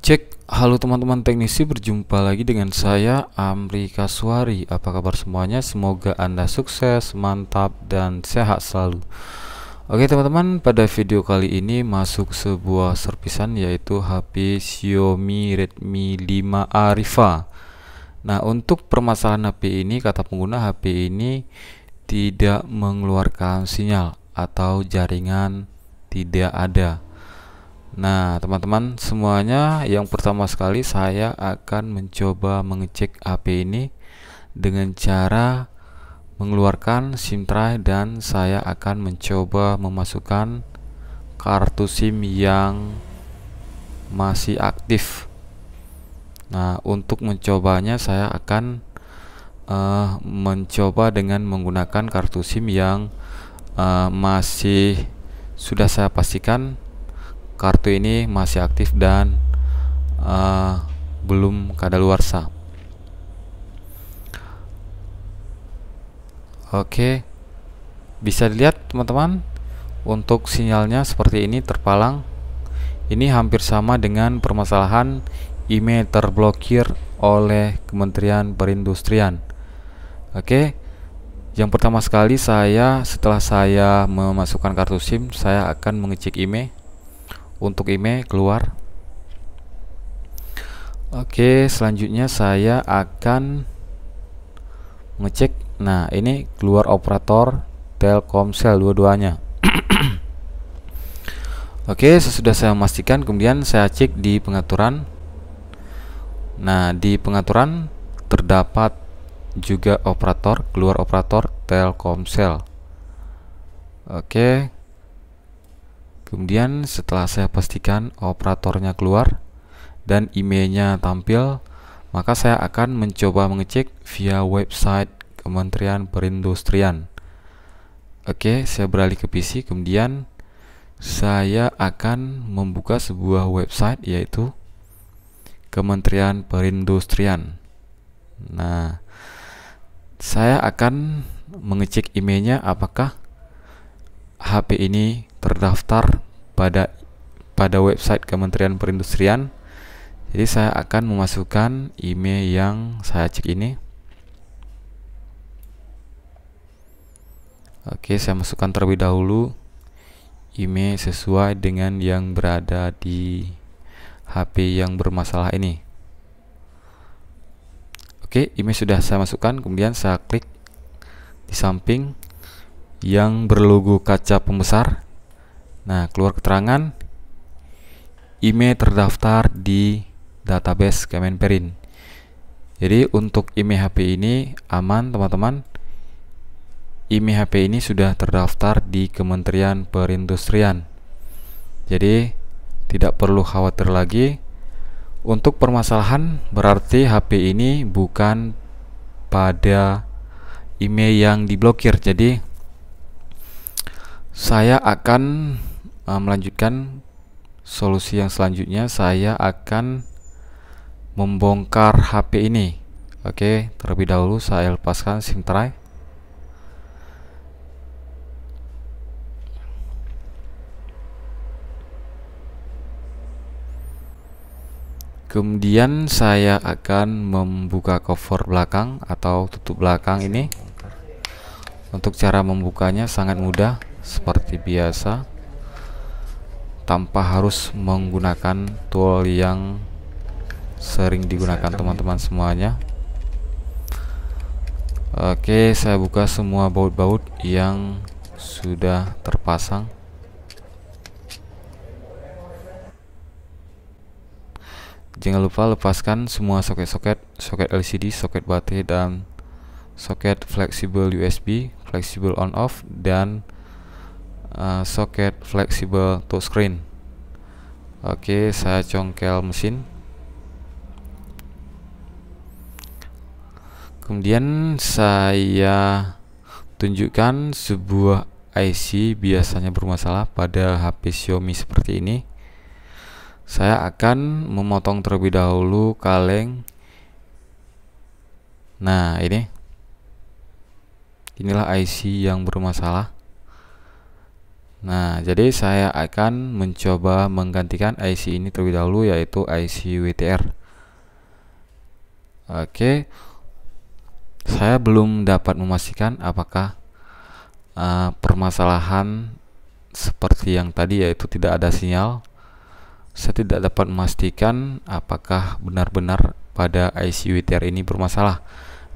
Cek, halo teman-teman teknisi, berjumpa lagi dengan saya Amri Kaswari. Apa kabar semuanya? Semoga Anda sukses, mantap, dan sehat selalu. Oke teman-teman, pada video kali ini masuk sebuah servisan yaitu HP Xiaomi Redmi 5A Riva. Nah, untuk permasalahan HP ini, kata pengguna HP ini tidak mengeluarkan sinyal atau jaringan tidak ada. Nah, teman-teman semuanya, yang pertama sekali saya akan mencoba mengecek HP ini dengan cara mengeluarkan SIM tray dan saya akan mencoba memasukkan kartu SIM yang masih aktif. Nah, untuk mencobanya saya akan uh, mencoba dengan menggunakan kartu SIM yang uh, masih sudah saya pastikan kartu ini masih aktif dan uh, belum kadaluarsa. Oke. Bisa dilihat teman-teman untuk sinyalnya seperti ini terpalang. Ini hampir sama dengan permasalahan email terblokir oleh Kementerian Perindustrian. Oke. Yang pertama sekali saya setelah saya memasukkan kartu SIM, saya akan mengecek email untuk email keluar Oke, selanjutnya saya akan ngecek. Nah, ini keluar operator Telkomsel dua-duanya. Oke, sesudah saya memastikan, kemudian saya cek di pengaturan. Nah, di pengaturan terdapat juga operator keluar operator Telkomsel. Oke, Kemudian setelah saya pastikan operatornya keluar dan emailnya tampil, maka saya akan mencoba mengecek via website Kementerian Perindustrian. Oke, saya beralih ke PC, kemudian saya akan membuka sebuah website yaitu Kementerian Perindustrian. Nah, saya akan mengecek emailnya apakah HP ini terdaftar pada pada website Kementerian Perindustrian. Jadi saya akan memasukkan email yang saya cek ini. Oke, saya masukkan terlebih dahulu email sesuai dengan yang berada di HP yang bermasalah ini. Oke, email sudah saya masukkan, kemudian saya klik di samping yang berlogo kaca pembesar Nah, keluar keterangan IMEI e terdaftar di database Kemenperin. Jadi untuk IMEI e HP ini aman teman-teman. IMEI e HP ini sudah terdaftar di Kementerian Perindustrian. Jadi tidak perlu khawatir lagi. Untuk permasalahan berarti HP ini bukan pada IMEI yang diblokir. Jadi saya akan Eh, melanjutkan solusi yang selanjutnya saya akan membongkar HP ini oke terlebih dahulu saya lepaskan SIM tray kemudian saya akan membuka cover belakang atau tutup belakang ini untuk cara membukanya sangat mudah seperti biasa tanpa harus menggunakan tool yang sering digunakan teman-teman semuanya Oke saya buka semua baut-baut yang sudah terpasang jangan lupa lepaskan semua soket-soket soket LCD, soket baterai dan soket fleksibel USB fleksibel on off dan uh, eh, socket flexible touchscreen oke saya congkel mesin kemudian saya tunjukkan sebuah IC biasanya bermasalah pada HP Xiaomi seperti ini saya akan memotong terlebih dahulu kaleng nah ini inilah IC yang bermasalah Nah, jadi saya akan mencoba menggantikan IC ini terlebih dahulu yaitu IC WTR. Oke. Saya belum dapat memastikan apakah uh, permasalahan seperti yang tadi yaitu tidak ada sinyal. Saya tidak dapat memastikan apakah benar-benar pada IC WTR ini bermasalah.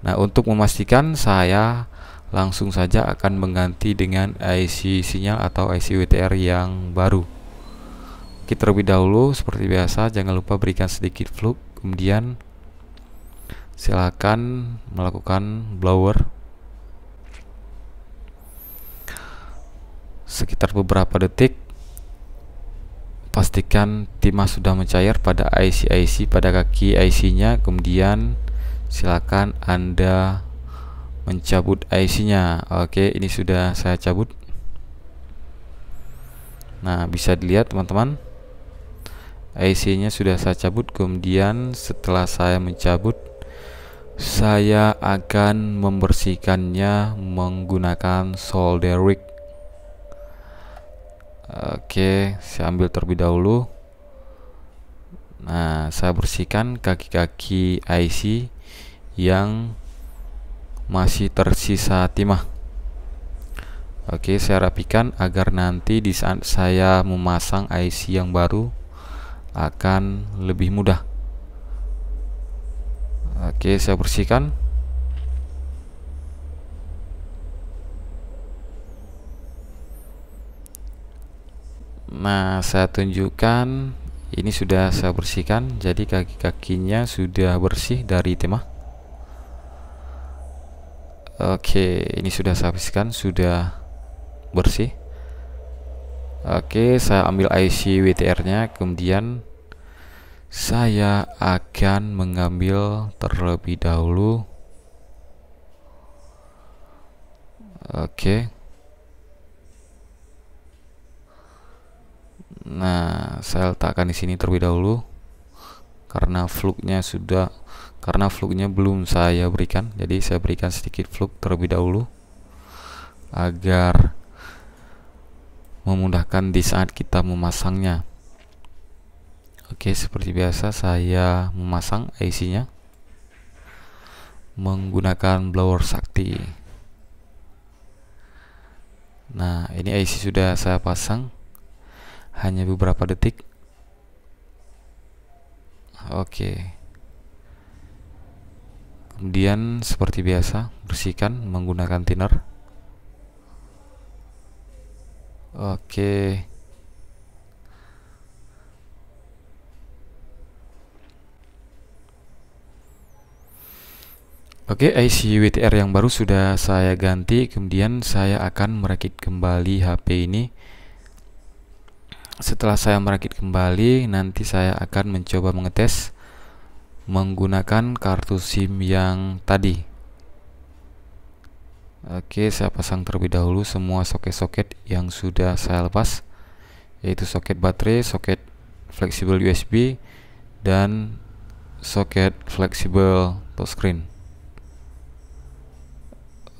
Nah, untuk memastikan saya langsung saja akan mengganti dengan IC sinyal atau IC WTR yang baru Kita terlebih dahulu seperti biasa jangan lupa berikan sedikit fluk kemudian silakan melakukan blower sekitar beberapa detik pastikan timah sudah mencair pada IC IC pada kaki IC nya kemudian silakan Anda mencabut IC-nya. Oke, ini sudah saya cabut. Nah, bisa dilihat teman-teman. IC-nya sudah saya cabut, kemudian setelah saya mencabut saya akan membersihkannya menggunakan solder rig. Oke, saya ambil terlebih dahulu. Nah, saya bersihkan kaki-kaki IC yang masih tersisa timah Oke saya rapikan agar nanti di saat saya memasang IC yang baru akan lebih mudah Oke saya bersihkan Nah saya tunjukkan ini sudah saya bersihkan jadi kaki-kakinya sudah bersih dari timah Oke, ini sudah saya habiskan, sudah bersih. Oke, saya ambil IC WTR-nya, kemudian saya akan mengambil terlebih dahulu. Oke. Nah, saya letakkan di sini terlebih dahulu karena fluknya sudah karena fluknya belum saya berikan jadi saya berikan sedikit fluk terlebih dahulu agar memudahkan di saat kita memasangnya oke seperti biasa saya memasang IC nya menggunakan blower sakti nah ini IC sudah saya pasang hanya beberapa detik oke Kemudian seperti biasa, bersihkan menggunakan thinner. Oke. Oke, IC WTR yang baru sudah saya ganti, kemudian saya akan merakit kembali HP ini. Setelah saya merakit kembali, nanti saya akan mencoba mengetes menggunakan kartu SIM yang tadi. Oke, saya pasang terlebih dahulu semua soket-soket yang sudah saya lepas, yaitu soket baterai, soket fleksibel USB, dan soket fleksibel touchscreen.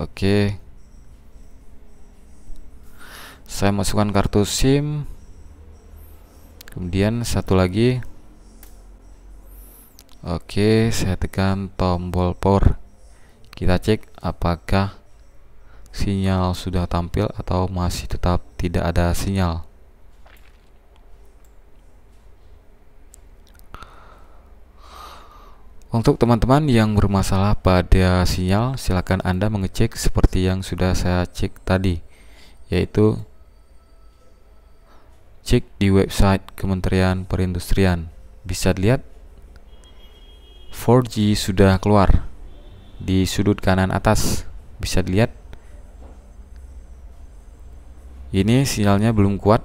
Oke, saya masukkan kartu SIM, kemudian satu lagi Oke, saya tekan tombol power. Kita cek apakah sinyal sudah tampil atau masih tetap tidak ada sinyal. Untuk teman-teman yang bermasalah pada sinyal, silakan Anda mengecek seperti yang sudah saya cek tadi, yaitu cek di website Kementerian Perindustrian. Bisa dilihat 4G sudah keluar di sudut kanan atas bisa dilihat ini sinyalnya belum kuat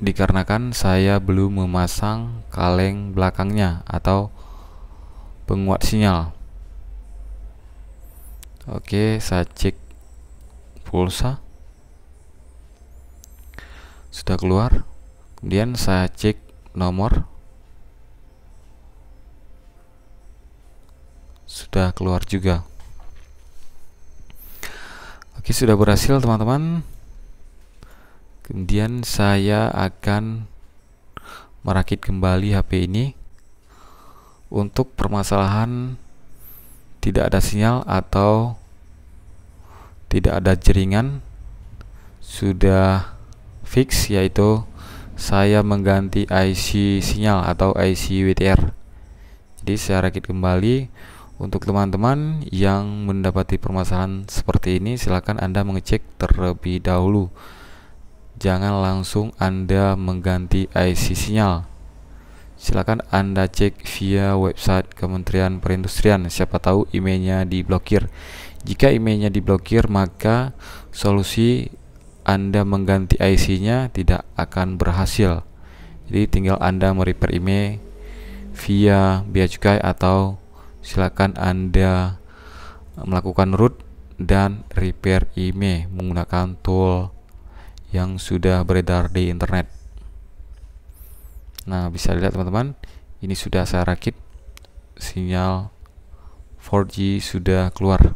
dikarenakan saya belum memasang kaleng belakangnya atau penguat sinyal oke saya cek pulsa sudah keluar kemudian saya cek nomor sudah keluar juga oke sudah berhasil teman-teman kemudian saya akan merakit kembali HP ini untuk permasalahan tidak ada sinyal atau tidak ada jaringan sudah fix yaitu saya mengganti IC sinyal atau IC WTR jadi saya rakit kembali untuk teman-teman yang mendapati permasalahan seperti ini, silakan Anda mengecek terlebih dahulu. Jangan langsung Anda mengganti IC sinyal. Silakan Anda cek via website Kementerian Perindustrian, siapa tahu emailnya diblokir. Jika emailnya diblokir, maka solusi Anda mengganti IC-nya tidak akan berhasil. Jadi tinggal Anda merepair email via bea cukai atau silakan Anda melakukan root dan repair IME menggunakan tool yang sudah beredar di internet. Nah, bisa dilihat teman-teman, ini sudah saya rakit. Sinyal 4G sudah keluar.